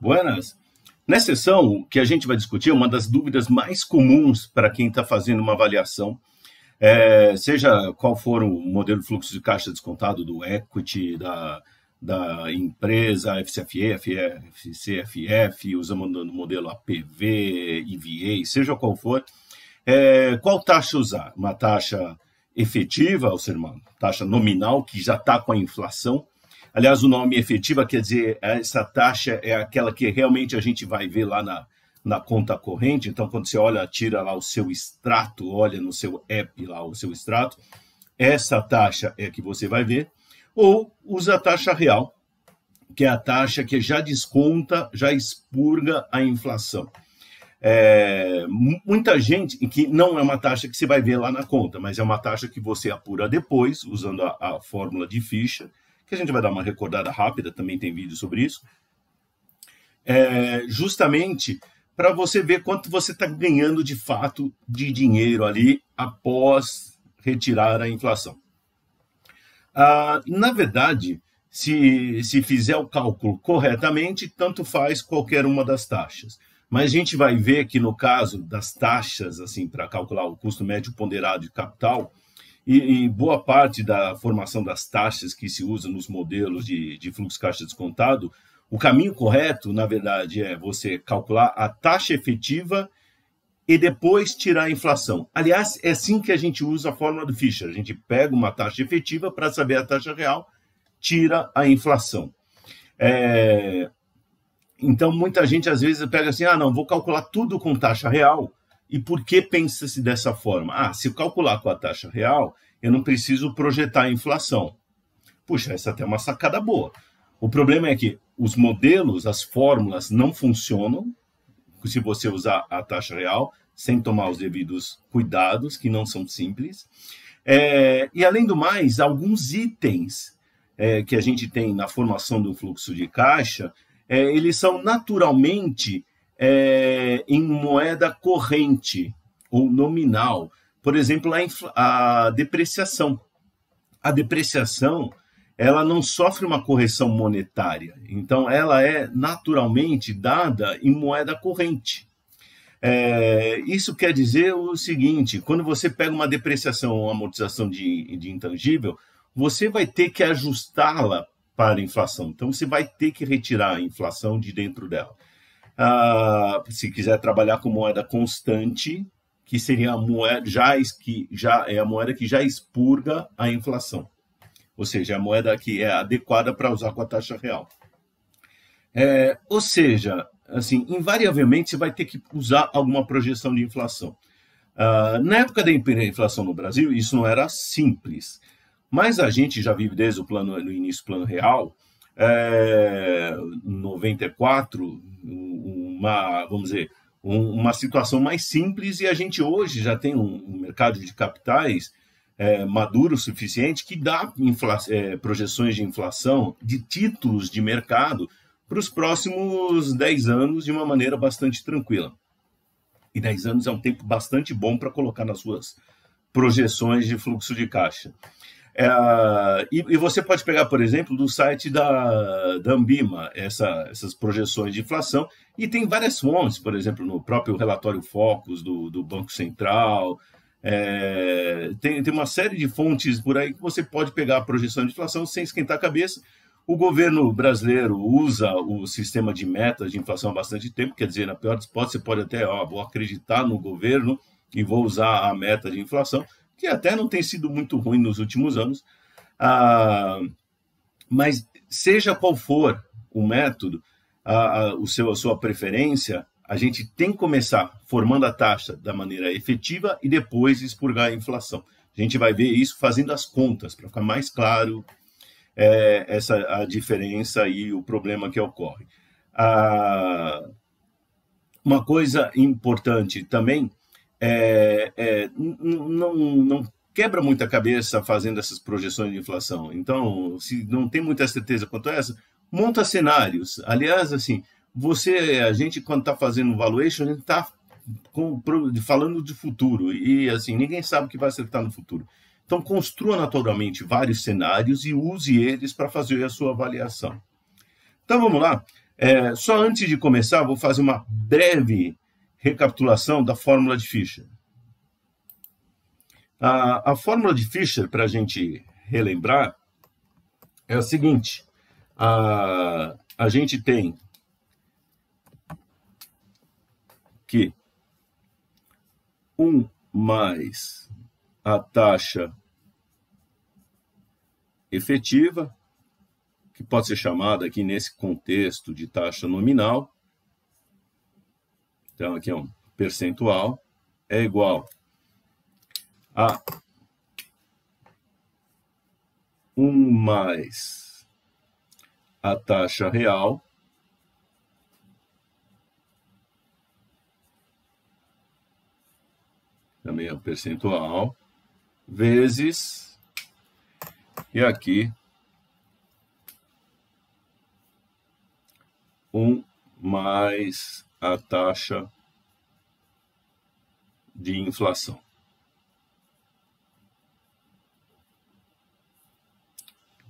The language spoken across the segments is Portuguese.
Buenas! Nessa sessão que a gente vai discutir, uma das dúvidas mais comuns para quem está fazendo uma avaliação, é, seja qual for o modelo de fluxo de caixa descontado do equity, da, da empresa, FCFE, FCFF, usando no modelo APV, IVA, seja qual for, é, qual taxa usar? Uma taxa efetiva ao ser humano, taxa nominal que já está com a inflação. Aliás, o nome efetiva quer dizer essa taxa é aquela que realmente a gente vai ver lá na, na conta corrente. Então, quando você olha, tira lá o seu extrato, olha no seu app lá o seu extrato, essa taxa é que você vai ver. Ou usa a taxa real, que é a taxa que já desconta, já expurga a inflação é, muita gente, que não é uma taxa que você vai ver lá na conta, mas é uma taxa que você apura depois, usando a, a fórmula de ficha, que a gente vai dar uma recordada rápida, também tem vídeo sobre isso, é, justamente para você ver quanto você está ganhando de fato de dinheiro ali após retirar a inflação. Ah, na verdade, se, se fizer o cálculo corretamente, tanto faz qualquer uma das taxas. Mas a gente vai ver que no caso das taxas, assim, para calcular o custo médio ponderado de capital, e, e, boa parte da formação das taxas que se usa nos modelos de, de fluxo caixa descontado, o caminho correto, na verdade, é você calcular a taxa efetiva e depois tirar a inflação. Aliás, é assim que a gente usa a fórmula do Fischer. A gente pega uma taxa efetiva para saber a taxa real, tira a inflação. É, então, muita gente às vezes pega assim: ah, não, vou calcular tudo com taxa real. E por que pensa-se dessa forma? Ah, se eu calcular com a taxa real, eu não preciso projetar a inflação. Puxa, essa é até é uma sacada boa. O problema é que os modelos, as fórmulas não funcionam se você usar a taxa real, sem tomar os devidos cuidados, que não são simples. É, e além do mais, alguns itens é, que a gente tem na formação do fluxo de caixa, é, eles são naturalmente é, em moeda corrente ou nominal. Por exemplo, a, a depreciação. A depreciação ela não sofre uma correção monetária, então ela é naturalmente dada em moeda corrente. É, isso quer dizer o seguinte: quando você pega uma depreciação ou amortização de, de intangível, você vai ter que ajustá-la para a inflação. Então, você vai ter que retirar a inflação de dentro dela. Ah, se quiser trabalhar com moeda constante, que seria a moeda já, que já é a moeda que já expurga a inflação, ou seja, é a moeda que é adequada para usar com a taxa real. É, ou seja, assim, invariavelmente você vai ter que usar alguma projeção de inflação. Ah, na época da inflação no Brasil, isso não era simples. Mas a gente já vive desde o plano, no início, plano real, é, 94, uma, vamos dizer, uma situação mais simples e a gente hoje já tem um, um mercado de capitais é, maduro o suficiente que dá é, projeções de inflação de títulos de mercado para os próximos 10 anos de uma maneira bastante tranquila. E 10 anos é um tempo bastante bom para colocar nas suas projeções de fluxo de caixa. É, e, e, você pode pegar, por exemplo, do site da, da Ambima, essa, essas projeções de inflação, e tem várias fontes, por exemplo, no próprio relatório Focus do, do Banco Central. É, tem, tem uma série de fontes por aí que você pode pegar a projeção de inflação sem esquentar a cabeça. O governo brasileiro usa o sistema de metas de inflação há bastante tempo, quer dizer, na pior hipótese, você pode até, ó, vou acreditar no governo e vou usar a meta de inflação, que até não tem sido muito ruim nos últimos anos, ah, mas seja qual for o método, a, a, o seu, a sua preferência, a gente tem que começar formando a taxa da maneira efetiva e depois expurgar a inflação. A gente vai ver isso fazendo as contas, para ficar mais claro é, essa a diferença e o problema que ocorre. Ah, uma coisa importante também é, é, não, não quebra muita cabeça fazendo essas projeções de inflação. Então, se não tem muita certeza quanto a essa, monta cenários. Aliás, assim, você, a gente quando está fazendo valuation, a gente está falando de futuro e assim ninguém sabe o que vai acertar no futuro. Então, construa naturalmente vários cenários e use eles para fazer a sua avaliação. Então, vamos lá. É, só antes de começar, vou fazer uma breve recapitulação da fórmula de Fischer. A, a fórmula de Fischer, para a gente relembrar, é a seguinte: a, a gente tem que 1 mais a taxa efetiva, que pode ser chamada aqui nesse contexto de taxa nominal, então, aqui é um percentual é igual a 1 mais a taxa real também é um percentual vezes e aqui um mais a taxa de inflação.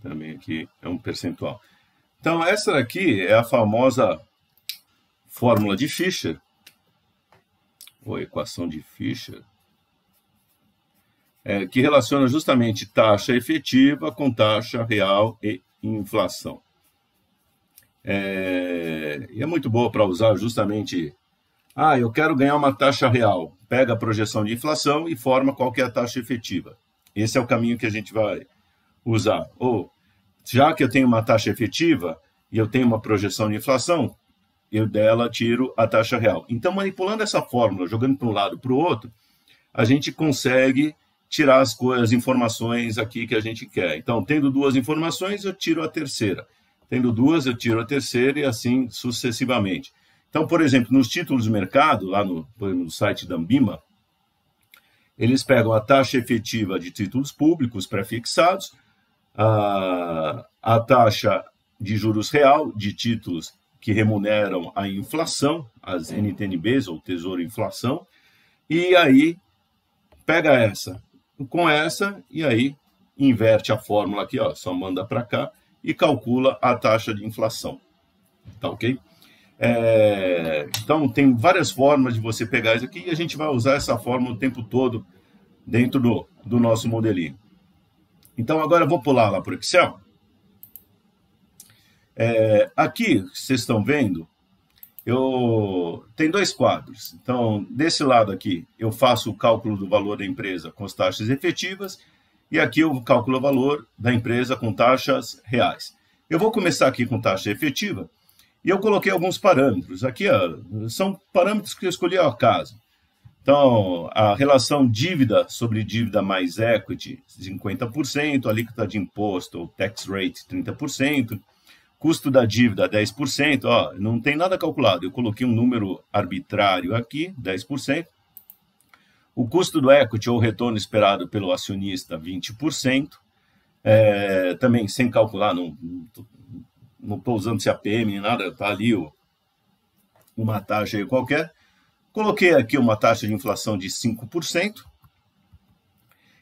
Também aqui é um percentual. Então, essa daqui é a famosa fórmula de Fischer, ou equação de Fischer, é, que relaciona justamente taxa efetiva com taxa real e inflação. É, e é muito boa para usar justamente. Ah, eu quero ganhar uma taxa real. Pega a projeção de inflação e forma qual que é a taxa efetiva. Esse é o caminho que a gente vai usar. Ou, já que eu tenho uma taxa efetiva e eu tenho uma projeção de inflação, eu dela tiro a taxa real. Então, manipulando essa fórmula, jogando para um lado para o outro, a gente consegue tirar as, coisas, as informações aqui que a gente quer. Então, tendo duas informações, eu tiro a terceira. Tendo duas, eu tiro a terceira e assim sucessivamente. Então, por exemplo, nos títulos de mercado, lá no, no site da Ambima, eles pegam a taxa efetiva de títulos públicos prefixados, a, a taxa de juros real de títulos que remuneram a inflação, as NTNBs ou Tesouro Inflação, e aí pega essa com essa e aí inverte a fórmula aqui, ó, só manda para cá e calcula a taxa de inflação. Tá ok? É, então, tem várias formas de você pegar isso aqui e a gente vai usar essa fórmula o tempo todo dentro do, do nosso modelinho. Então, agora eu vou pular lá para o Excel. É, aqui, vocês estão vendo, eu tem dois quadros. Então, desse lado aqui, eu faço o cálculo do valor da empresa com as taxas efetivas e aqui eu calculo o valor da empresa com taxas reais. Eu vou começar aqui com taxa efetiva e eu coloquei alguns parâmetros. Aqui ó, são parâmetros que eu escolhi ao caso. Então, a relação dívida sobre dívida mais equity, 50%, alíquota de imposto ou tax rate, 30%, custo da dívida, 10%. Ó, não tem nada calculado, eu coloquei um número arbitrário aqui, 10%. O custo do equity ou retorno esperado pelo acionista, 20%. É, também sem calcular, não estou usando APM nem nada, está ali o, uma taxa aí qualquer. Coloquei aqui uma taxa de inflação de 5%.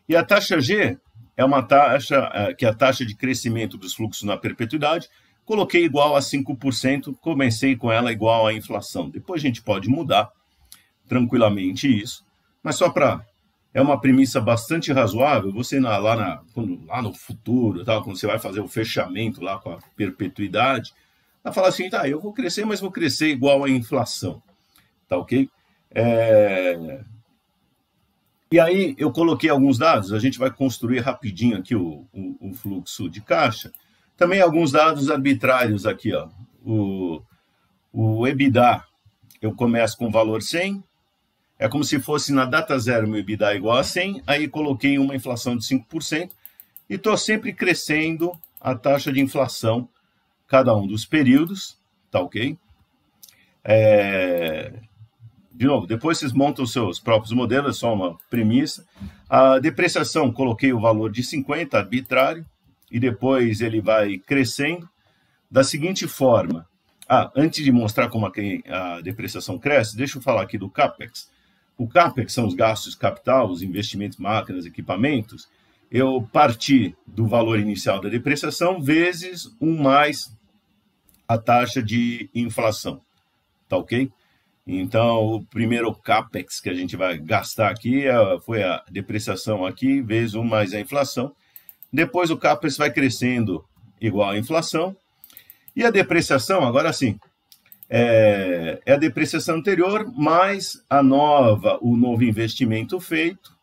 E a taxa G é uma taxa é, que é a taxa de crescimento dos fluxos na perpetuidade. Coloquei igual a 5%, comecei com ela igual à inflação. Depois a gente pode mudar tranquilamente isso. Mas só para. É uma premissa bastante razoável. Você na, lá, na, quando, lá no futuro, tal, quando você vai fazer o fechamento lá com a perpetuidade, ela tá fala assim: tá, eu vou crescer, mas vou crescer igual à inflação. Tá ok? É... E aí eu coloquei alguns dados, a gente vai construir rapidinho aqui o, o, o fluxo de caixa. Também alguns dados arbitrários aqui, ó. O, o EBITDA, eu começo com o valor 100, é como se fosse na data zero meu EBITDA é igual a 100, aí coloquei uma inflação de 5% e estou sempre crescendo a taxa de inflação cada um dos períodos, tá ok? É... De novo, depois vocês montam os seus próprios modelos, é só uma premissa. A depreciação, coloquei o valor de 50, arbitrário, e depois ele vai crescendo da seguinte forma. Ah, antes de mostrar como a, a depreciação cresce, deixa eu falar aqui do CAPEX o CAPEX, que são os gastos capital, os investimentos, máquinas, equipamentos, eu parti do valor inicial da depreciação vezes um mais a taxa de inflação. Tá ok? Então, o primeiro CAPEX que a gente vai gastar aqui é, foi a depreciação aqui, vezes um mais a inflação. Depois o CAPEX vai crescendo igual à inflação. E a depreciação, agora sim, é, é a depreciação anterior mais a nova, o novo investimento feito,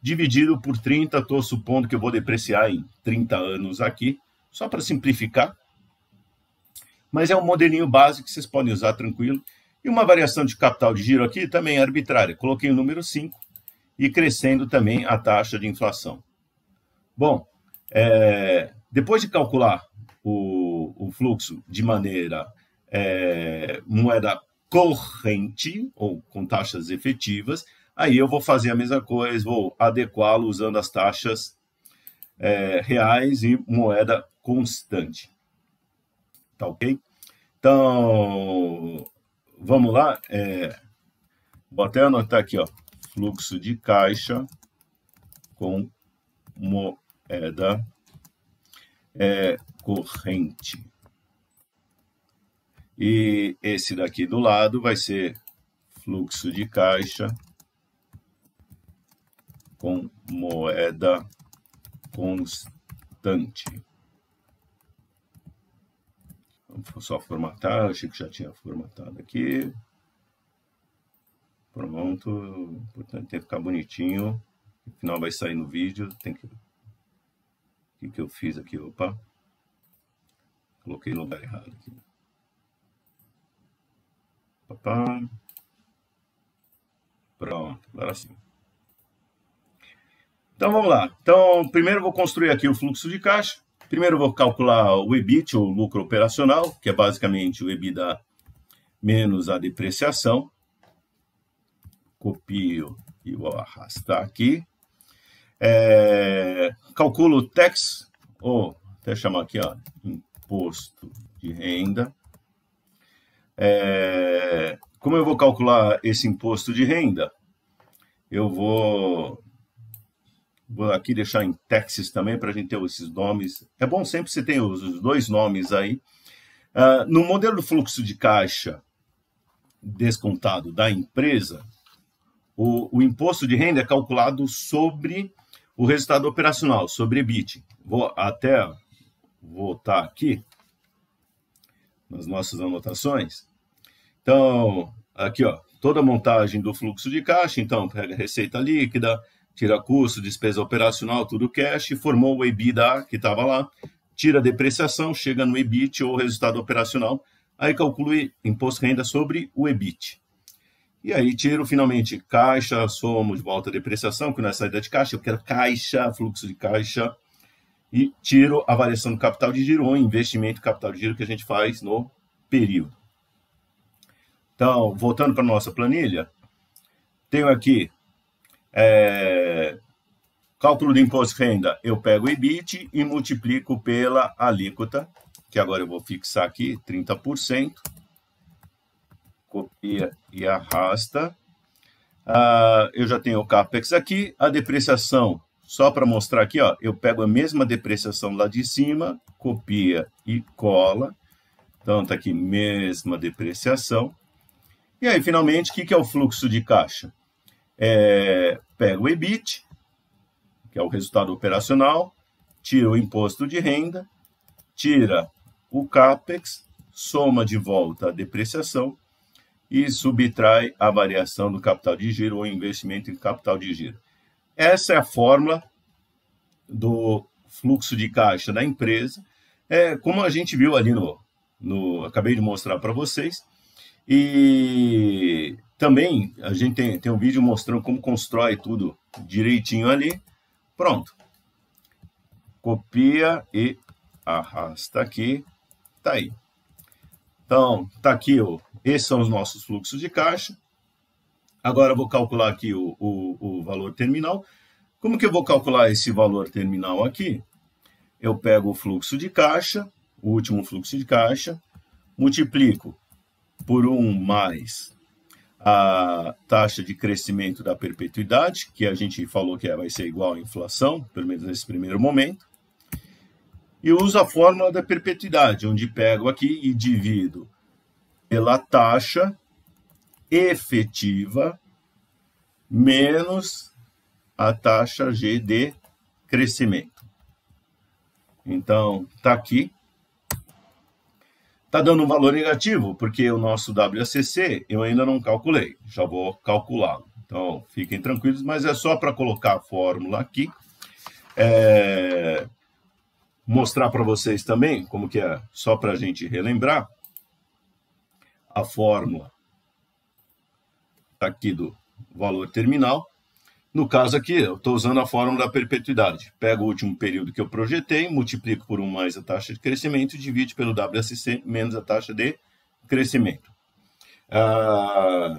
dividido por 30, estou supondo que eu vou depreciar em 30 anos aqui, só para simplificar. Mas é um modelinho básico que vocês podem usar tranquilo. E uma variação de capital de giro aqui também é arbitrária. Coloquei o número 5 e crescendo também a taxa de inflação. Bom, é, depois de calcular o, o fluxo de maneira é, moeda corrente ou com taxas efetivas, aí eu vou fazer a mesma coisa, vou adequá-lo usando as taxas é, reais e moeda constante. Tá ok? Então, vamos lá. É, vou até anotar aqui, ó, fluxo de caixa com moeda é, corrente. E esse daqui do lado vai ser fluxo de caixa com moeda constante. Então, Vamos só formatar, achei que já tinha formatado aqui. Pronto, importante tem que ficar bonitinho. No final vai sair no vídeo, tem que... O que, que eu fiz aqui? Opa! Coloquei no lugar errado aqui. Papá. Pronto, agora sim. Então vamos lá. Então, primeiro vou construir aqui o fluxo de caixa. Primeiro vou calcular o EBIT, ou lucro operacional, que é basicamente o EBITDA menos a depreciação. Copio e vou arrastar aqui. É, calculo o tax, ou até chamar aqui, ó, imposto de renda. É, como eu vou calcular esse imposto de renda? Eu vou, vou aqui deixar em taxes também para a gente ter esses nomes. É bom sempre você ter os dois nomes aí. Uh, no modelo do fluxo de caixa descontado da empresa, o, o, imposto de renda é calculado sobre o resultado operacional, sobre EBIT. Vou até voltar aqui nas nossas anotações. Então, aqui, ó, toda a montagem do fluxo de caixa, então, pega receita líquida, tira custo, despesa operacional, tudo cash, formou o EBITDA que estava lá, tira a depreciação, chega no EBIT ou resultado operacional, aí calcula imposto de renda sobre o EBIT. E aí tiro finalmente caixa, somo de volta a depreciação, que não é saída de caixa, eu quero caixa, fluxo de caixa, e tiro a variação do capital de giro ou investimento capital de giro que a gente faz no período. Então, voltando para nossa planilha, tenho aqui é, cálculo de imposto de renda, eu pego o EBIT e multiplico pela alíquota, que agora eu vou fixar aqui, 30%, copia e arrasta. Ah, eu já tenho o CAPEX aqui, a depreciação, só para mostrar aqui, ó, eu pego a mesma depreciação lá de cima, copia e cola. Então, está aqui, mesma depreciação. E aí, finalmente, o que, que é o fluxo de caixa? É, pega o EBIT, que é o resultado operacional, tira o imposto de renda, tira o CAPEX, soma de volta a depreciação e subtrai a variação do capital de giro ou investimento em capital de giro. Essa é a fórmula do fluxo de caixa da empresa. É, como a gente viu ali no, no acabei de mostrar para vocês, e também a gente tem, tem um vídeo mostrando como constrói tudo direitinho ali. Pronto. Copia e arrasta aqui. Tá aí. Então, tá aqui, ó. esses são os nossos fluxos de caixa. Agora eu vou calcular aqui o, o, o valor terminal. Como que eu vou calcular esse valor terminal aqui? Eu pego o fluxo de caixa, o último fluxo de caixa, multiplico por um mais a taxa de crescimento da perpetuidade, que a gente falou que é, vai ser igual à inflação, pelo menos nesse primeiro momento, e uso a fórmula da perpetuidade, onde pego aqui e divido pela taxa efetiva menos a taxa G de crescimento. Então, está aqui Está dando um valor negativo, porque o nosso WACC eu ainda não calculei, já vou calculá-lo. Então, fiquem tranquilos, mas é só para colocar a fórmula aqui. É... Mostrar para vocês também, como que é, só para a gente relembrar, a fórmula tá aqui do valor terminal no caso aqui, eu estou usando a fórmula da perpetuidade. Pego o último período que eu projetei, multiplico por 1 mais a taxa de crescimento, e divido pelo WSC menos a taxa de crescimento. Ah,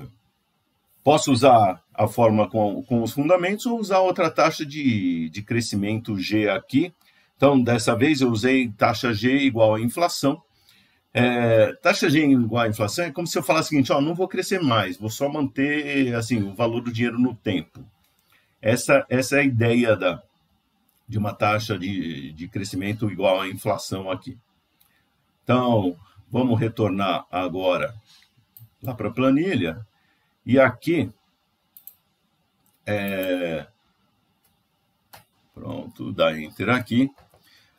posso usar a fórmula com, com, os fundamentos ou usar outra taxa de, de crescimento G aqui. Então, dessa vez, eu usei taxa G igual a inflação. É, taxa G igual à inflação é como se eu falasse o seguinte, ó, não vou crescer mais, vou só manter assim o valor do dinheiro no tempo. Essa, essa é a ideia da, de uma taxa de, de crescimento igual à inflação aqui. Então, vamos retornar agora lá para a planilha. E aqui, é... pronto, dá Enter aqui.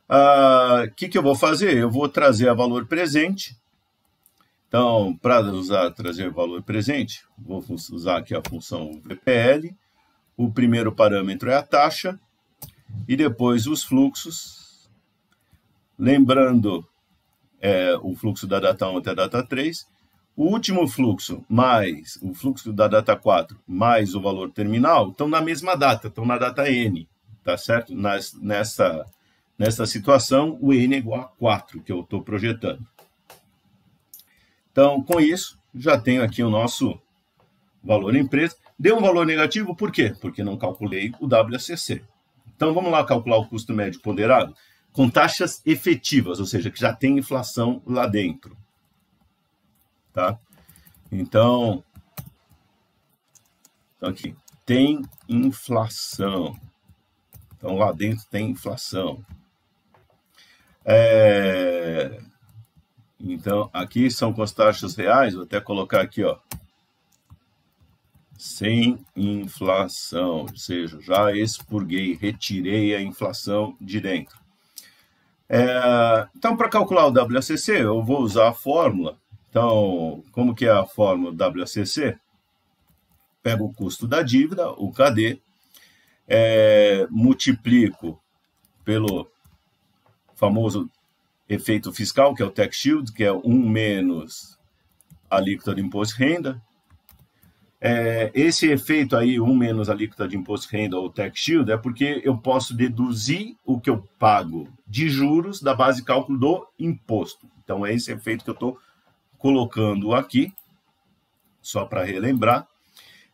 O ah, que, que eu vou fazer? Eu vou trazer a valor presente. Então, para usar trazer valor presente, vou usar aqui a função VPL o primeiro parâmetro é a taxa e depois os fluxos. Lembrando é, o fluxo da data 1 até a data 3, o último fluxo mais o fluxo da data 4 mais o valor terminal estão na mesma data, estão na data N, tá certo? Nas, nessa, nessa situação, o N é igual a 4 que eu estou projetando. Então, com isso, já tenho aqui o nosso valor empresa. Deu um valor negativo, por quê? Porque não calculei o WACC. Então vamos lá calcular o custo médio ponderado com taxas efetivas, ou seja, que já tem inflação lá dentro. Tá? Então, então, aqui, tem inflação. Então lá dentro tem inflação. É... Então aqui são com as taxas reais, vou até colocar aqui, ó, sem inflação, ou seja, já expurguei, retirei a inflação de dentro. É, então, para calcular o WACC, eu vou usar a fórmula. Então, como que é a fórmula WACC? Pego o custo da dívida, o KD, é, multiplico pelo famoso efeito fiscal, que é o tax shield, que é 1 menos alíquota de imposto de renda, é, esse efeito aí, um menos alíquota de imposto de renda ou tax shield, é porque eu posso deduzir o que eu pago de juros da base de cálculo do imposto. Então, é esse efeito que eu estou colocando aqui, só para relembrar,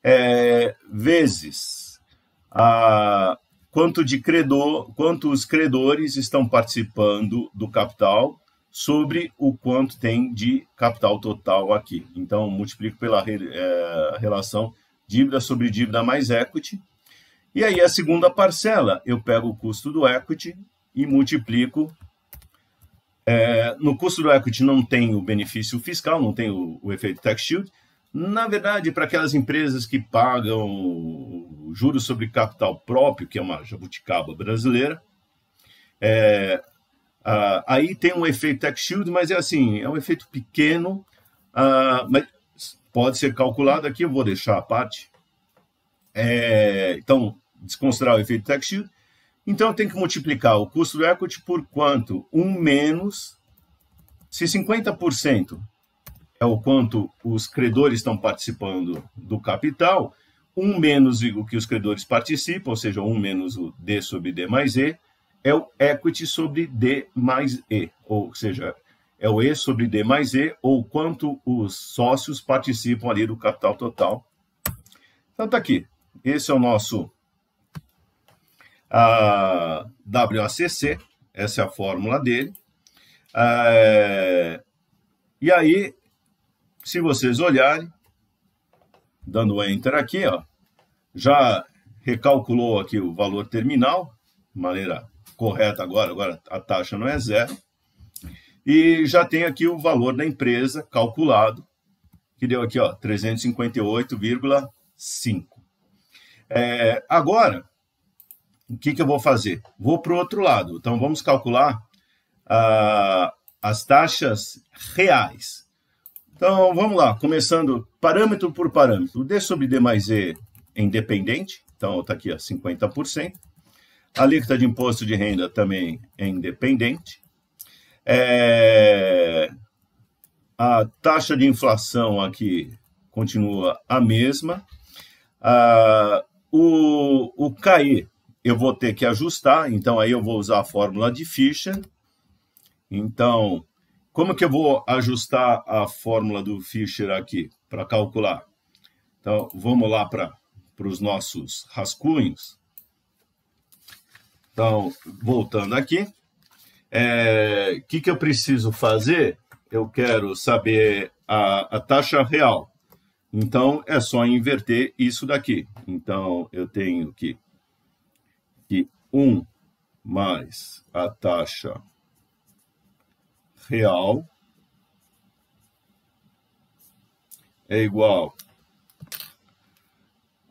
é, vezes a, quanto de credor, quanto os credores estão participando do capital sobre o quanto tem de capital total aqui. Então, multiplico pela é, relação dívida sobre dívida mais equity. E aí, a segunda parcela, eu pego o custo do equity e multiplico. É, no custo do equity não tem o benefício fiscal, não tem o, o efeito tax shield. Na verdade, para aquelas empresas que pagam juros sobre capital próprio, que é uma jabuticaba brasileira, é, Uh, aí tem um efeito tech shield, mas é assim, é um efeito pequeno, uh, mas pode ser calculado aqui, eu vou deixar a parte. É, então, desconsiderar o efeito tech shield. Então, eu tenho que multiplicar o custo do equity por quanto? 1 um menos, se 50% é o quanto os credores estão participando do capital, 1 um menos o que os credores participam, ou seja, 1 um menos o D sobre D mais E, é o equity sobre D mais E, ou seja, é o E sobre D mais E, ou quanto os sócios participam ali do capital total. Então tá aqui, esse é o nosso ah, WACC, essa é a fórmula dele. Ah, e aí, se vocês olharem, dando Enter aqui, ó, já recalculou aqui o valor terminal, de maneira correta agora, agora a taxa não é zero. E já tem aqui o valor da empresa calculado, que deu aqui, ó, 358,5. É, agora, o que, que eu vou fazer? Vou para o outro lado. Então, vamos calcular ah, as taxas reais. Então, vamos lá, começando parâmetro por parâmetro. D sobre D mais E é independente, então está aqui, ó, 50%. A alíquota de imposto de renda também é independente. É, a taxa de inflação aqui continua a mesma. Ah, o, o CAE eu vou ter que ajustar, então aí eu vou usar a fórmula de Fischer. Então, como que eu vou ajustar a fórmula do Fischer aqui para calcular? Então, vamos lá para os nossos rascunhos. Então, voltando aqui, o é, que, que eu preciso fazer? Eu quero saber a, a taxa real. Então, é só inverter isso daqui. Então, eu tenho que, que 1 mais a taxa real é igual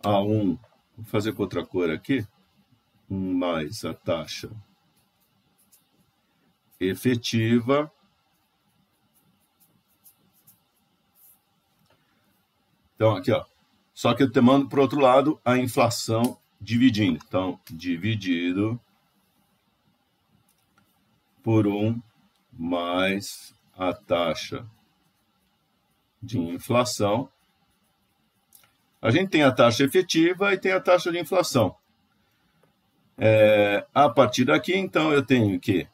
a 1. Vou fazer com outra cor aqui mais a taxa efetiva Então, aqui, ó. Só que eu te mando para o outro lado a inflação dividindo. Então, dividido por 1 mais a taxa de inflação. A gente tem a taxa efetiva e tem a taxa de inflação. É, a partir daqui, então, eu tenho que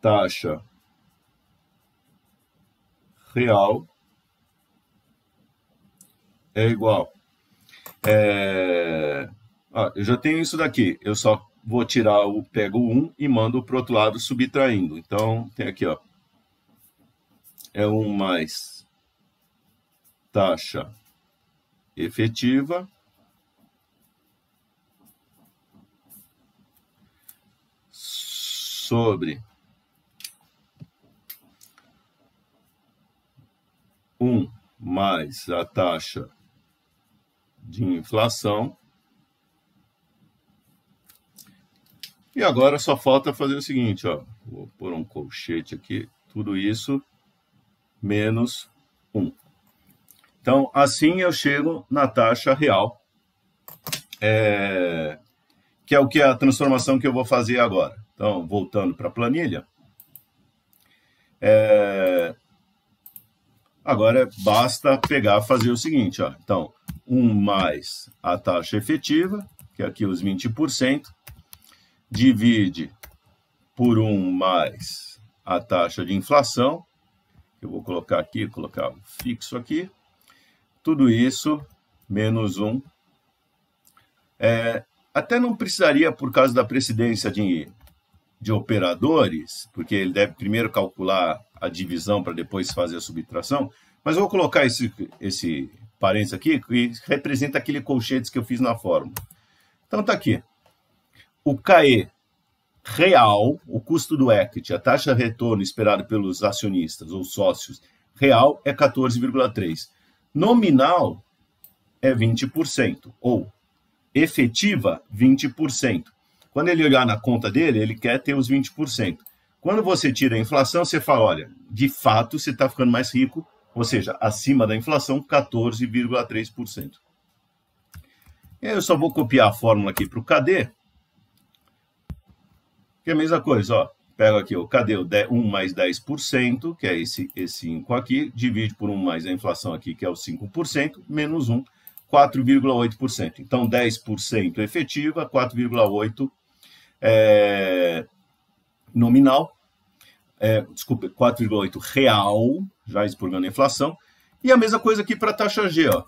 taxa real é igual. É, ó, eu já tenho isso daqui, eu só vou tirar o pego 1 e mando para o outro lado subtraindo. Então, tem aqui, ó. É 1 mais taxa efetiva sobre um mais a taxa de inflação. E agora só falta fazer o seguinte, ó, vou pôr um colchete aqui, tudo isso menos 1. Um. Então, assim eu chego na taxa real, é, que é o que é a transformação que eu vou fazer agora. Então, voltando para a planilha. É... Agora, basta pegar fazer o seguinte, ó. Então, 1 mais a taxa efetiva, que é aqui é os 20%, divide por 1 mais a taxa de inflação, que eu vou colocar aqui, colocar fixo aqui, tudo isso menos 1. É, até não precisaria, por causa da precedência de de operadores, porque ele deve primeiro calcular a divisão para depois fazer a subtração, mas eu vou colocar esse, esse parênteses aqui, que representa aquele colchete que eu fiz na fórmula. Então está aqui. O CAE real, o custo do equity, a taxa de retorno esperada pelos acionistas ou sócios, real é 14,3%. Nominal é 20%, ou efetiva, 20%. Quando ele olhar na conta dele, ele quer ter os 20%. Quando você tira a inflação, você fala: olha, de fato você está ficando mais rico, ou seja, acima da inflação, 14,3%. Eu só vou copiar a fórmula aqui para o KD, que é a mesma coisa, ó. Pego aqui, ó, cadê o 10, 1 mais 10%, que é esse, esse 5 aqui, divide por 1 mais a inflação aqui, que é o 5%, menos 1, 4,8%. Então, 10% efetiva, 4,8% é, nominal, é, desculpa, 4,8% real, já expurgando a inflação. E a mesma coisa aqui para a taxa G. Ó.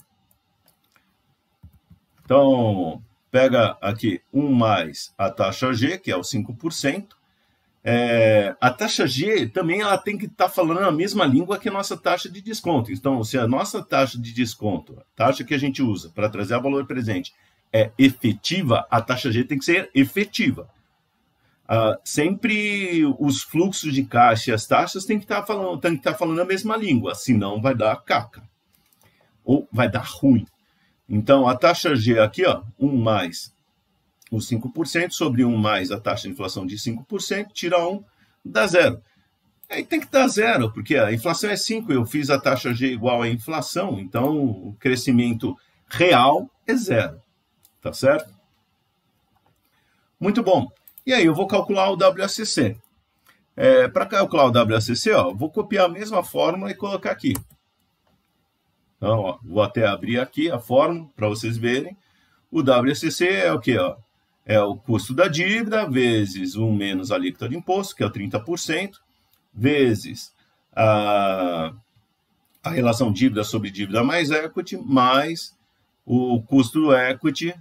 Então, pega aqui 1 mais a taxa G, que é o 5%, é, a taxa G também ela tem que estar tá falando a mesma língua que a nossa taxa de desconto. Então, se a nossa taxa de desconto, a taxa que a gente usa para trazer o valor presente, é efetiva, a taxa G tem que ser efetiva. Ah, sempre os fluxos de caixa e as taxas têm que estar tá falando, tem que estar tá falando a mesma língua, senão vai dar caca ou vai dar ruim. Então, a taxa G aqui, ó, 1 mais os 5% sobre 1 mais a taxa de inflação de 5%, tira 1, dá zero. Aí tem que dar zero, porque a inflação é 5, eu fiz a taxa G igual à inflação, então o crescimento real é zero. Tá certo? Muito bom. E aí eu vou calcular o WACC. É, Para calcular o WACC, ó, vou copiar a mesma fórmula e colocar aqui. Então, ó, vou até abrir aqui a fórmula para vocês verem. O WCC é o que? Ó, é o custo da dívida vezes um menos a alíquota de imposto, que é o 30%, vezes a, a relação dívida sobre dívida mais equity, mais o custo do equity,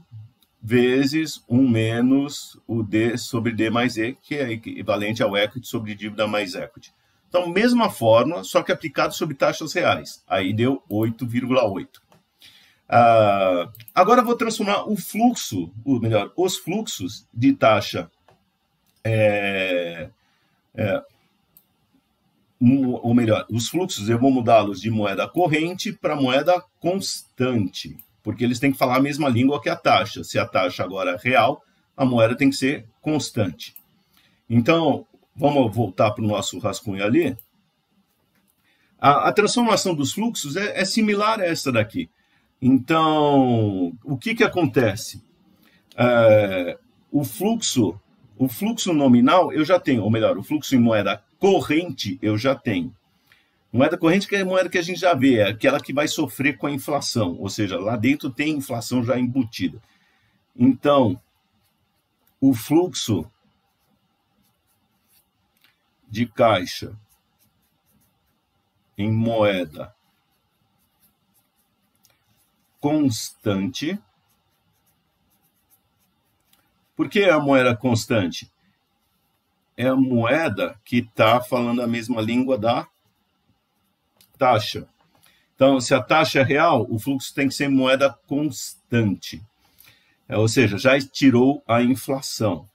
vezes um menos o D sobre D mais E, que é equivalente ao equity sobre dívida mais equity. Então, mesma fórmula, só que aplicado sobre taxas reais. Aí deu 8,8. Ah, agora vou transformar o fluxo, ou melhor, os fluxos de taxa é, é, ou melhor, os fluxos eu vou mudá-los de moeda corrente para moeda constante, porque eles têm que falar a mesma língua que a taxa. Se a taxa agora é real, a moeda tem que ser constante. Então, vamos voltar para o nosso rascunho ali. A, a transformação dos fluxos é, é, similar a essa daqui. Então, o que, que acontece? É, o fluxo o fluxo nominal eu já tenho, ou melhor, o fluxo em moeda corrente eu já tenho. Moeda corrente que é a moeda que a gente já vê, é aquela que vai sofrer com a inflação, ou seja, lá dentro tem inflação já embutida. Então, o fluxo de caixa em moeda constante. Por que é a moeda constante? É a moeda que está falando a mesma língua da taxa. Então, se a taxa é real, o fluxo tem que ser moeda constante. É, ou seja, já tirou a inflação.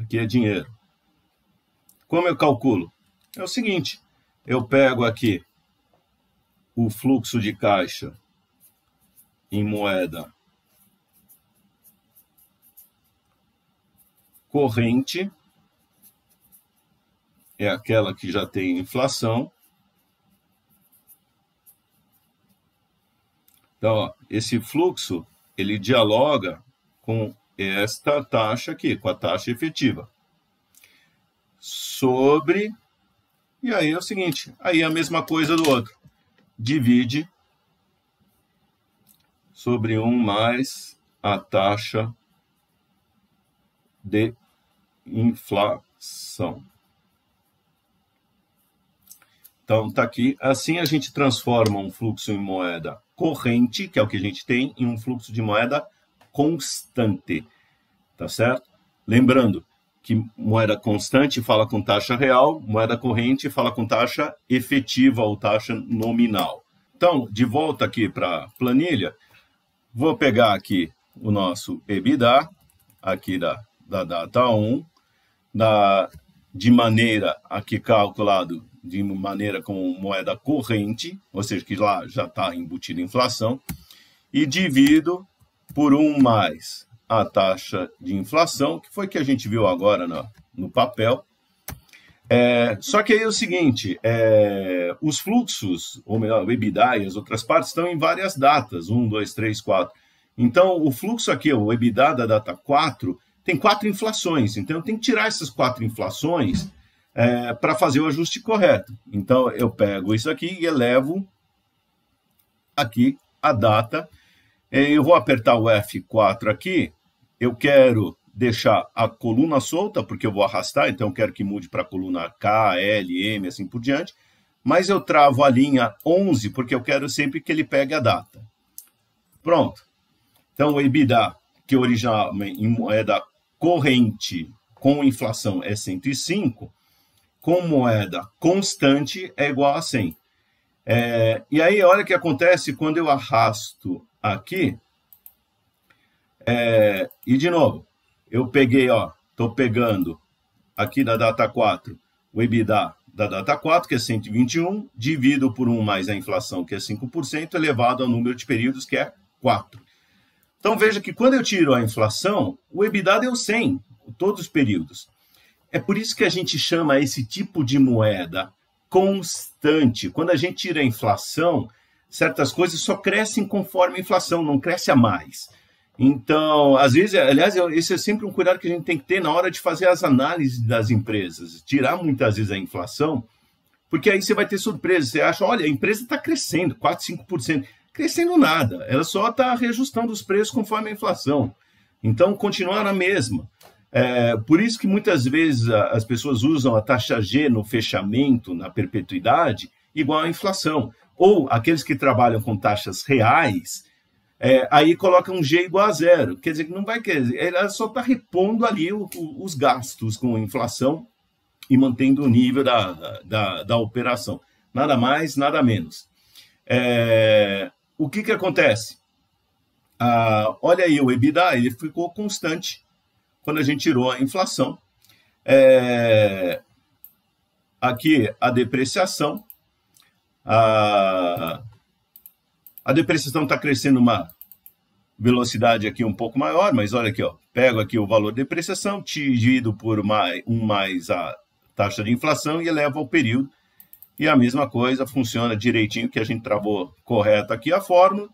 Aqui é dinheiro. Como eu calculo? É o seguinte: eu pego aqui o fluxo de caixa em moeda corrente, é aquela que já tem inflação. Então, ó, esse fluxo ele dialoga com esta taxa aqui, com a taxa efetiva. Sobre. E aí é o seguinte: aí é a mesma coisa do outro. Divide sobre 1 mais a taxa de inflação. Então, está aqui. Assim, a gente transforma um fluxo em moeda corrente, que é o que a gente tem, em um fluxo de moeda constante. Tá certo? Lembrando que moeda constante fala com taxa real, moeda corrente fala com taxa efetiva ou taxa nominal. Então, de volta aqui para a planilha, Vou pegar aqui o nosso EBITDA, aqui da, da data 1, da, de maneira aqui calculado de maneira com moeda corrente, ou seja, que lá já está embutida inflação, e divido por 1 mais a taxa de inflação, que foi que a gente viu agora no, no papel, é, só que aí é o seguinte, é, os fluxos, ou melhor, o EBITDA e as outras partes estão em várias datas, 1, 2, 3, 4. Então, o fluxo aqui, o EBITDA da data 4, tem quatro inflações. Então, eu tenho que tirar essas quatro inflações é, para fazer o ajuste correto. Então, eu pego isso aqui e elevo aqui a data. Eu vou apertar o F4 aqui. Eu quero deixar a coluna solta, porque eu vou arrastar, então quero que mude para a coluna K, L, M, assim por diante, mas eu travo a linha 11, porque eu quero sempre que ele pegue a data. Pronto. Então, o EBITDA, que originalmente em moeda corrente com inflação é 105, com moeda constante é igual a 100. É, e aí, olha o que acontece quando eu arrasto aqui. É, e, de novo, eu peguei, ó, estou pegando aqui na data 4 o EBITDA da data 4, que é 121, divido por 1 mais a inflação, que é 5%, elevado ao número de períodos, que é 4. Então veja que quando eu tiro a inflação, o EBITDA deu 100, todos os períodos. É por isso que a gente chama esse tipo de moeda constante. Quando a gente tira a inflação, certas coisas só crescem conforme a inflação, não cresce a mais. Então, às vezes, aliás, esse é sempre um cuidado que a gente tem que ter na hora de fazer as análises das empresas, tirar muitas vezes a inflação, porque aí você vai ter surpresa. Você acha, olha, a empresa está crescendo, 4, 5%. Crescendo nada, ela só está reajustando os preços conforme a inflação. Então, continuar na mesma. É, por isso que muitas vezes as pessoas usam a taxa G no fechamento, na perpetuidade, igual à inflação. Ou aqueles que trabalham com taxas reais, é, aí coloca um G igual a zero, quer dizer que não vai querer, ela só está repondo ali o, o, os gastos com inflação e mantendo o nível da, da, da operação. Nada mais, nada menos. É, o que, que acontece? Ah, olha aí, o EBITDA ele ficou constante quando a gente tirou a inflação. É, aqui, a depreciação. Ah, a depreciação está crescendo uma velocidade aqui um pouco maior, mas olha aqui, ó, pego aqui o valor de depreciação, dividido por mais, um mais a taxa de inflação e elevo ao período. E a mesma coisa funciona direitinho, que a gente travou correto aqui a fórmula.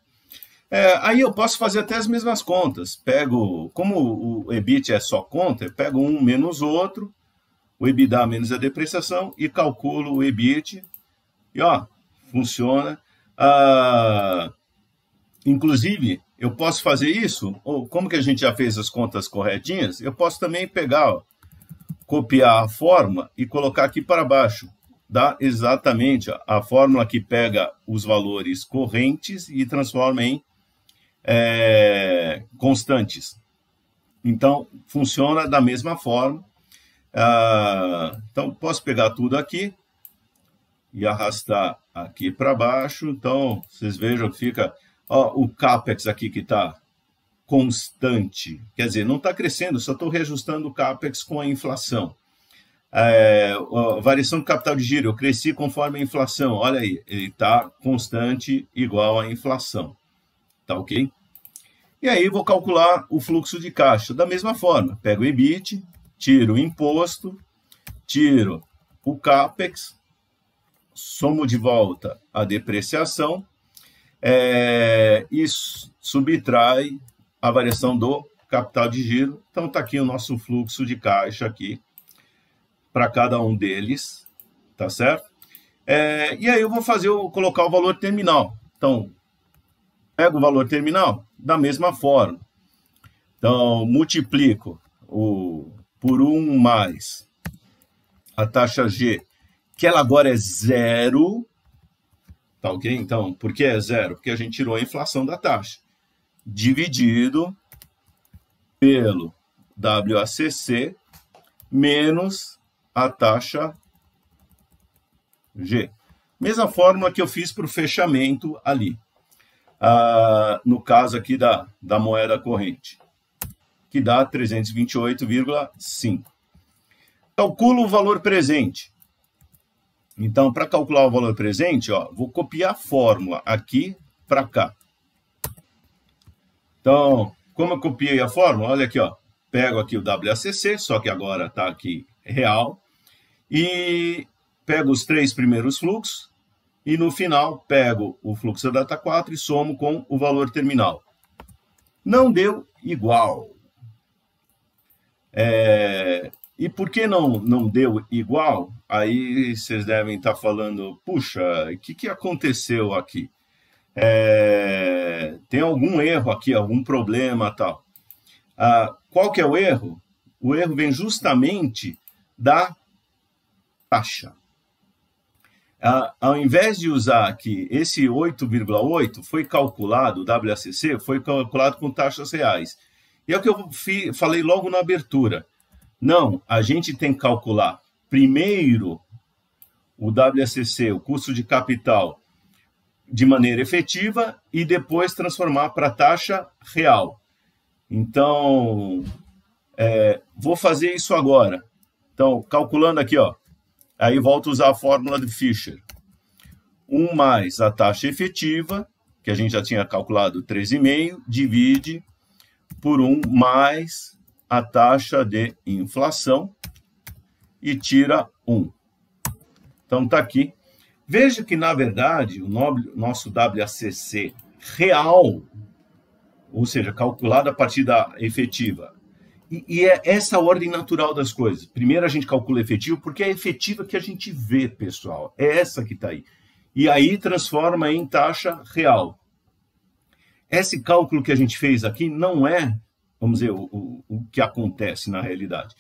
É, aí eu posso fazer até as mesmas contas. Pego, como o EBIT é só conta, eu pego um menos outro, o EBITDA menos a depreciação e calculo o EBIT. E ó, funciona ah, inclusive, eu posso fazer isso? Ou como que a gente já fez as contas corretinhas? Eu posso também pegar, ó, copiar a fórmula e colocar aqui para baixo. Dá exatamente ó, a fórmula que pega os valores correntes e transforma em é, constantes. Então, funciona da mesma forma. Ah, então, posso pegar tudo aqui, e arrastar aqui para baixo. Então, vocês vejam que fica ó, o CAPEX aqui que está constante. Quer dizer, não está crescendo, só estou reajustando o CAPEX com a inflação. É, variação do capital de giro, eu cresci conforme a inflação. Olha aí, ele está constante igual à inflação. Tá ok? E aí vou calcular o fluxo de caixa da mesma forma. Pego o EBIT, tiro o imposto, tiro o CAPEX, somo de volta a depreciação é, e subtrai a variação do capital de giro. Então está aqui o nosso fluxo de caixa aqui para cada um deles, tá certo? É, e aí eu vou fazer eu colocar o valor terminal. Então pego o valor terminal da mesma forma. Então multiplico o por 1 um mais a taxa G que ela agora é zero. Tá ok? Então, por que é zero? Porque a gente tirou a inflação da taxa. Dividido pelo WACC menos a taxa G. Mesma fórmula que eu fiz para o fechamento ali. Ah, no caso aqui da, da moeda corrente, que dá 328,5. Calculo o valor presente. Então, para calcular o valor presente, ó, vou copiar a fórmula aqui para cá. Então, como eu copiei a fórmula, olha aqui, ó, pego aqui o WACC, só que agora está aqui real, e pego os três primeiros fluxos, e no final pego o fluxo da data 4 e somo com o valor terminal. Não deu igual. É, e por que não, não deu igual? aí vocês devem estar tá falando, puxa, o que, que aconteceu aqui? É, tem algum erro aqui, algum problema tal. Ah, qual que é o erro? O erro vem justamente da taxa. Ah, ao invés de usar aqui esse 8,8, foi calculado, o WACC foi calculado com taxas reais. E é o que eu fi, falei logo na abertura. Não, a gente tem que calcular primeiro, o WSC, o custo de capital, de maneira efetiva e depois transformar para taxa real. Então, é, vou fazer isso agora. Então, calculando aqui, ó, aí volto a usar a fórmula de Fischer. 1 mais a taxa efetiva, que a gente já tinha calculado 3,5, divide por 1 mais a taxa de inflação, e tira 1. Então está aqui. Veja que, na verdade, o nosso WACC real, ou seja, calculado a partir da efetiva, e, e é essa a ordem natural das coisas. Primeiro a gente calcula efetivo, porque é a efetiva que a gente vê, pessoal. É essa que está aí. E aí transforma em taxa real. Esse cálculo que a gente fez aqui não é, vamos dizer, o, o, o que acontece na realidade.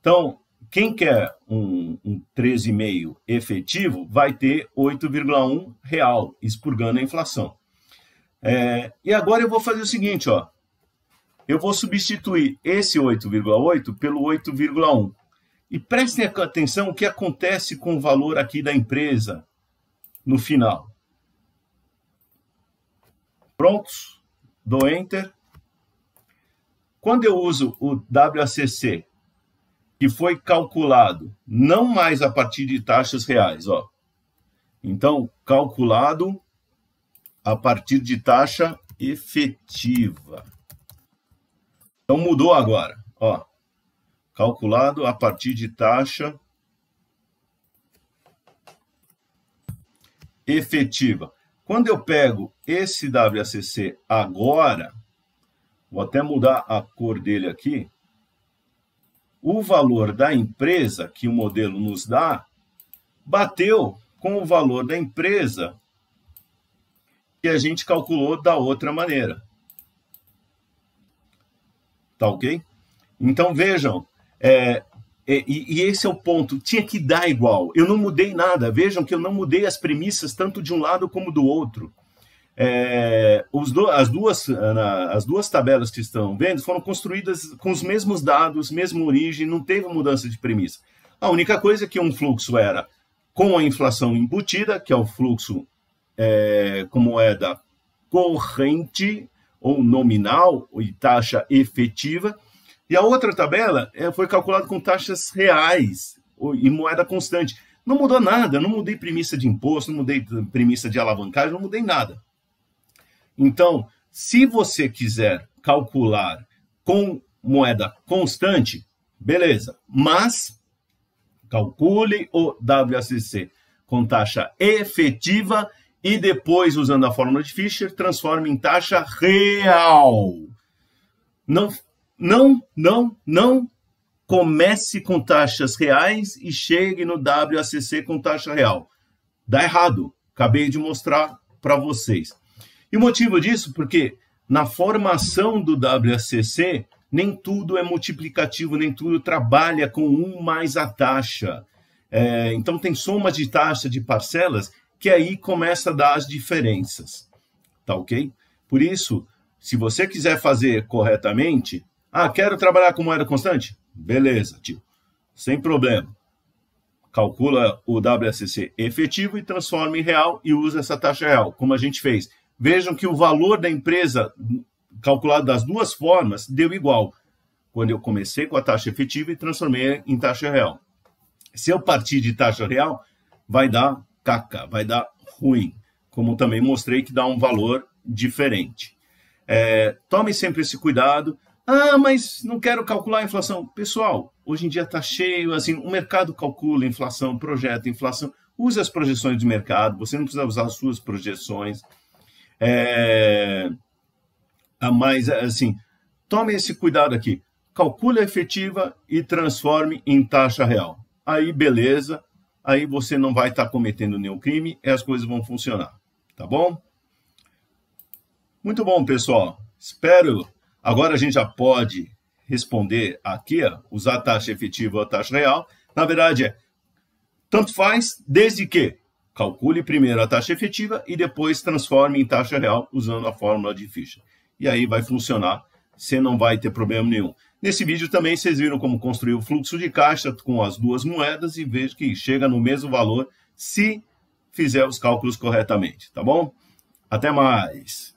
Então, quem quer um, um 13,5 efetivo vai ter 8,1 real, expurgando a inflação. É, e agora eu vou fazer o seguinte, ó. Eu vou substituir esse 8,8 pelo 8,1. E prestem atenção o que acontece com o valor aqui da empresa no final. Prontos? Dou Enter. Quando eu uso o WACC que foi calculado não mais a partir de taxas reais, ó. Então, calculado a partir de taxa efetiva. Então mudou agora, ó. Calculado a partir de taxa efetiva. Quando eu pego esse WACC agora, vou até mudar a cor dele aqui, o valor da empresa que o modelo nos dá bateu com o valor da empresa que a gente calculou da outra maneira. Tá ok? Então vejam, é, é, e, e esse é o ponto, tinha que dar igual. Eu não mudei nada. Vejam que eu não mudei as premissas tanto de um lado como do outro. É, do, as, duas, as duas tabelas que estão vendo foram construídas com os mesmos dados, mesma origem, não teve mudança de premissa. A única coisa é que um fluxo era com a inflação embutida, que é o fluxo é, com moeda é corrente ou nominal e taxa efetiva, e a outra tabela é, foi calculada com taxas reais e moeda constante. Não mudou nada, não mudei premissa de imposto, não mudei premissa de alavancagem, não mudei nada. Então, se você quiser calcular com moeda constante, beleza, mas calcule o WACC com taxa efetiva e depois, usando a fórmula de Fischer, transforme em taxa real. Não, não, não, não comece com taxas reais e chegue no WACC com taxa real. Dá errado. Acabei de mostrar para vocês. E o motivo disso, porque na formação do WACC, nem tudo é multiplicativo, nem tudo trabalha com um mais a taxa. É, então, tem soma de taxa de parcelas que aí começa a dar as diferenças. Tá ok? Por isso, se você quiser fazer corretamente, ah, quero trabalhar com moeda constante? Beleza, tio. Sem problema. Calcula o WSC efetivo e transforma em real e usa essa taxa real, como a gente fez. Vejam que o valor da empresa, calculado das duas formas, deu igual. Quando eu comecei com a taxa efetiva e transformei em taxa real. Se eu partir de taxa real, vai dar caca, vai dar ruim. Como também mostrei que dá um valor diferente. É, tomem sempre esse cuidado. Ah, mas não quero calcular a inflação. Pessoal, hoje em dia está cheio, assim, o mercado calcula inflação, projeta inflação. Use as projeções de mercado, você não precisa usar as suas projeções. É, ah, mas, assim, tome esse cuidado aqui. Calcule a efetiva e transforme em taxa real. Aí, beleza. Aí você não vai estar tá cometendo nenhum crime e as coisas vão funcionar. Tá bom? Muito bom, pessoal. Espero. Agora a gente já pode responder aqui, ó, usar taxa efetiva ou taxa real. Na verdade, é tanto faz, desde que Calcule primeiro a taxa efetiva e depois transforme em taxa real usando a fórmula de Fischer. E aí vai funcionar, você não vai ter problema nenhum. Nesse vídeo também vocês viram como construir o fluxo de caixa com as duas moedas e veja que chega no mesmo valor se fizer os cálculos corretamente, tá bom? Até mais!